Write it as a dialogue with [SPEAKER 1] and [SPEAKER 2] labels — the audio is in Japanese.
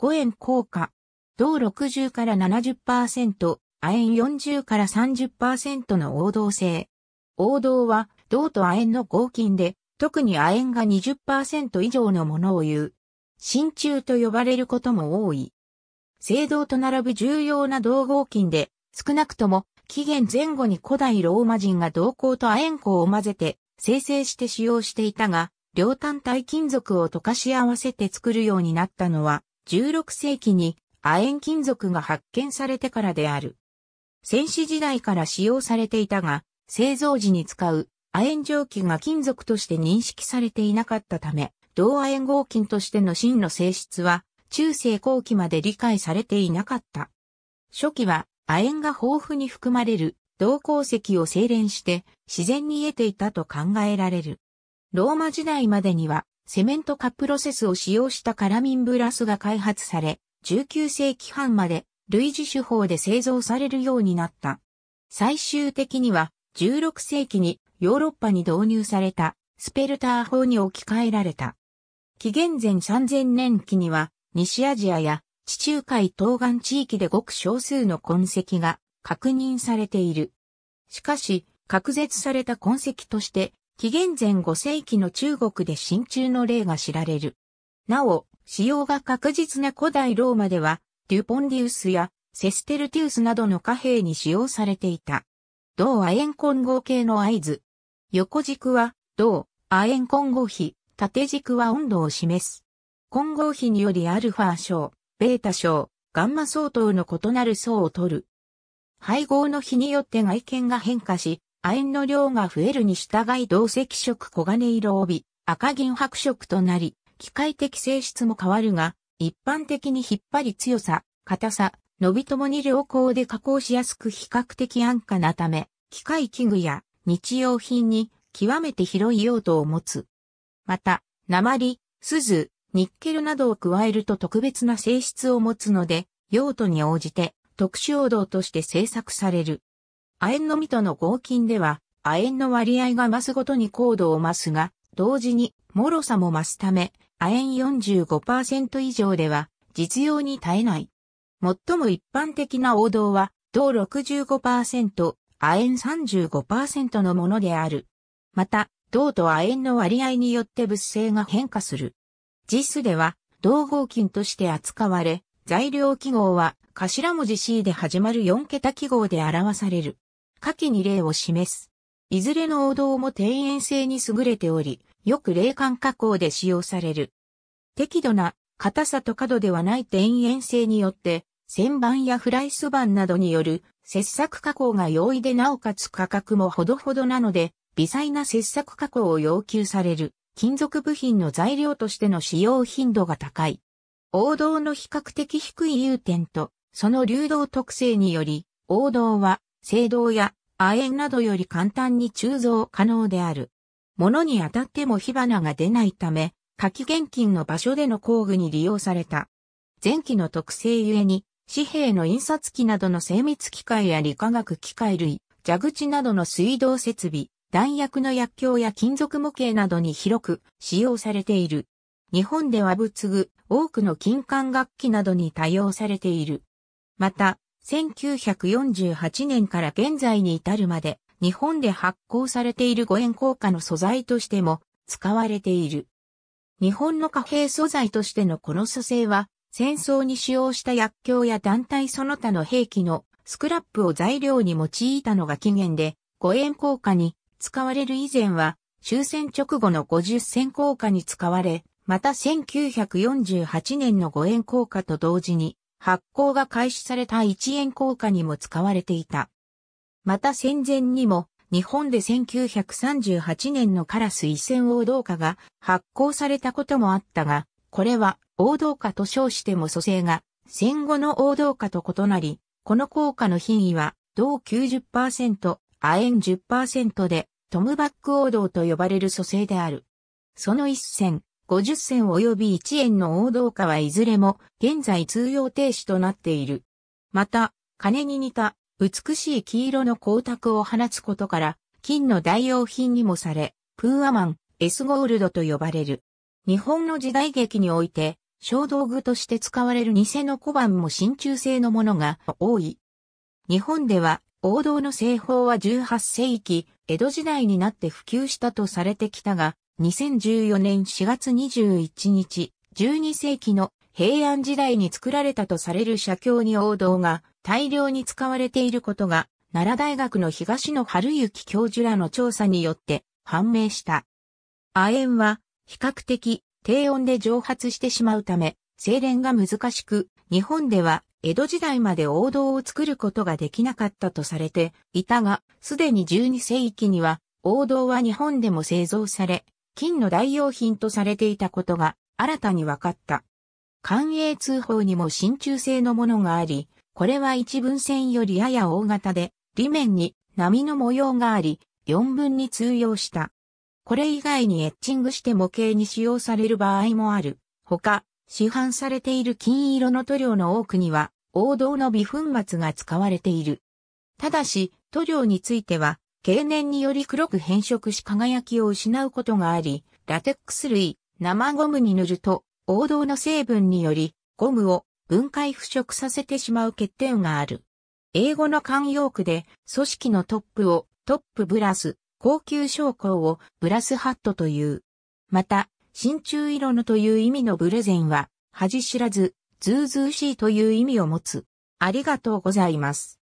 [SPEAKER 1] 5円効果、銅60から70%、亜鉛40から30%の王道性。王道は、銅と亜鉛の合金で、特に亜鉛が20%以上のものを言う。真鍮と呼ばれることも多い。青銅と並ぶ重要な銅合金で、少なくとも紀元前後に古代ローマ人が銅鉱と亜鉛鉱を混ぜて生成して使用していたが、両単体金属を溶かし合わせて作るようになったのは、16世紀に亜鉛金属が発見されてからである。戦死時代から使用されていたが、製造時に使う亜鉛蒸気が金属として認識されていなかったため、銅亜鉛合金としての真の性質は、中世後期まで理解されていなかった。初期は亜鉛が豊富に含まれる銅鉱石を精錬して自然に得ていたと考えられる。ローマ時代までにはセメント化プロセスを使用したカラミンブラスが開発され、19世紀半まで類似手法で製造されるようになった。最終的には16世紀にヨーロッパに導入されたスペルター法に置き換えられた。紀元前3000年期には西アジアや地中海東岸地域でごく少数の痕跡が確認されている。しかし、隔絶された痕跡として紀元前5世紀の中国で真鍮の例が知られる。なお、使用が確実な古代ローマでは、デュポンディウスやセステルティウスなどの貨幣に使用されていた。銅亜鉛混合系の合図。横軸は銅亜鉛混合比、縦軸は温度を示す。混合比によりアルファ小、ベータ小、ガンマ相当の異なる層を取る。配合の比によって外見が変化し、亜鉛の量が増えるに従い同赤色黄金色帯、赤銀白色となり、機械的性質も変わるが、一般的に引っ張り強さ、硬さ、伸びともに良好で加工しやすく比較的安価なため、機械器具や日用品に極めて広い用途を持つ。また、鉛、鈴、ニッケルなどを加えると特別な性質を持つので、用途に応じて特殊用道として製作される。亜鉛の実との合金では、亜鉛の割合が増すごとに高度を増すが、同時に、脆さも増すため、亜鉛45%以上では、実用に耐えない。最も一般的な王道は、銅65%、亜鉛35%のものである。また、銅と亜鉛の割合によって物性が変化する。実数では、銅合金として扱われ、材料記号は頭文字 C で始まる4桁記号で表される。下記に例を示す。いずれの王道も庭園性に優れており、よく霊感加工で使用される。適度な硬さと角ではない庭園性によって、旋盤やフライス盤などによる切削加工が容易でなおかつ価格もほどほどなので、微細な切削加工を要求される金属部品の材料としての使用頻度が高い。王道の比較的低い融点と、その流動特性により、王道は青銅や亜鉛などより簡単に鋳造可能である。物に当たっても火花が出ないため、火器厳禁の場所での工具に利用された。前期の特性ゆえに、紙幣の印刷機などの精密機械や理化学機械類、蛇口などの水道設備、弾薬の薬莢や金属模型などに広く使用されている。日本では仏具、多くの金管楽器などに多用されている。また、1948年から現在に至るまで、日本で発行されている五円硬貨の素材としても使われている。日本の貨幣素材としてのこの素性は、戦争に使用した薬莢や団体その他の兵器のスクラップを材料に用いたのが起源で、五円硬貨に使われる以前は、終戦直後の50銭硬貨に使われ、また1948年の五円硬貨と同時に、発行が開始された1円硬貨にも使われていた。また戦前にも、日本で1938年のカラス一銭王道貨が発行されたこともあったが、これは王道貨と称しても蘇生が戦後の王道貨と異なり、この効果の品位は同90%、亜鉛10%でトムバック王道と呼ばれる蘇生である。その一銭、50銭及び1円の大道家はいずれも現在通用停止となっている。また、金に似た美しい黄色の光沢を放つことから、金の代用品にもされ、プーアマン、エスゴールドと呼ばれる。日本の時代劇において、小道具として使われる偽の小判も真鍮製のものが多い。日本では、王道の製法は18世紀、江戸時代になって普及したとされてきたが、2014年4月21日、12世紀の平安時代に作られたとされる社教に王道が大量に使われていることが、奈良大学の東野春之教授らの調査によって判明した。亜鉛は比較的低温で蒸発してしまうため、精錬が難しく、日本では江戸時代まで王道を作ることができなかったとされていたが、すでに12世紀には王道は日本でも製造され、金の代用品とされていたことが新たに分かった。官営通報にも真鍮製のものがあり、これは一分線よりやや大型で、裏面に波の模様があり、四分に通用した。これ以外にエッチングして模型に使用される場合もある。他、市販されている金色の塗料の多くには、王道の微粉末が使われている。ただし、塗料については、経年により黒く変色し輝きを失うことがあり、ラテックス類、生ゴムに塗ると、王道の成分により、ゴムを分解腐食させてしまう欠点がある。英語の慣用句で、組織のトップをトップブラス、高級商工をブラスハットという。また、真鍮色のという意味のブレゼンは、恥知らず、ズーズーしいという意味を持つ。ありがとうございます。